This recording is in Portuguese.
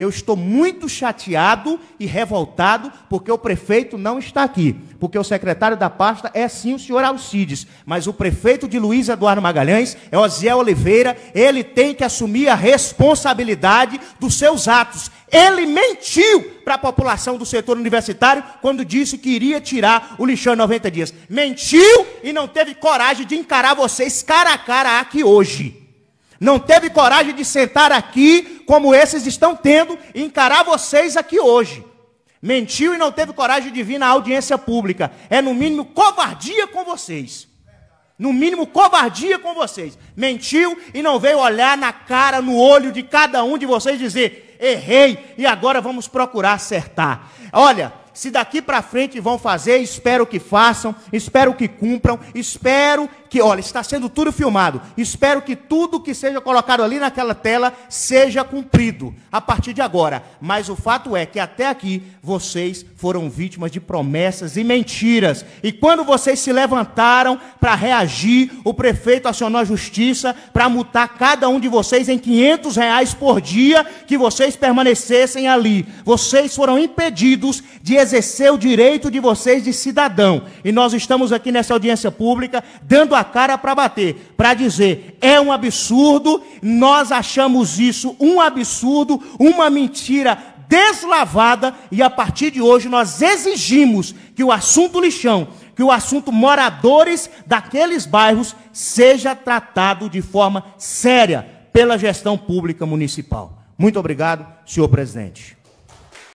Eu estou muito chateado e revoltado porque o prefeito não está aqui. Porque o secretário da pasta é sim o senhor Alcides. Mas o prefeito de Luiz Eduardo Magalhães é Osiel Oliveira. Ele tem que assumir a responsabilidade dos seus atos. Ele mentiu para a população do setor universitário quando disse que iria tirar o lixão em 90 dias. Mentiu e não teve coragem de encarar vocês cara a cara aqui hoje. Não teve coragem de sentar aqui, como esses estão tendo, e encarar vocês aqui hoje. Mentiu e não teve coragem de vir na audiência pública. É, no mínimo, covardia com vocês. No mínimo, covardia com vocês. Mentiu e não veio olhar na cara, no olho de cada um de vocês e dizer: errei e agora vamos procurar acertar. Olha, se daqui para frente vão fazer, espero que façam, espero que cumpram, espero que, olha, está sendo tudo filmado. Espero que tudo que seja colocado ali naquela tela seja cumprido a partir de agora. Mas o fato é que até aqui vocês foram vítimas de promessas e mentiras. E quando vocês se levantaram para reagir, o prefeito acionou a justiça para multar cada um de vocês em 500 reais por dia que vocês permanecessem ali. Vocês foram impedidos de exercer o direito de vocês de cidadão. E nós estamos aqui nessa audiência pública dando a cara para bater, para dizer: é um absurdo, nós achamos isso um absurdo, uma mentira deslavada e a partir de hoje nós exigimos que o assunto lixão, que o assunto moradores daqueles bairros seja tratado de forma séria pela gestão pública municipal. Muito obrigado, senhor presidente.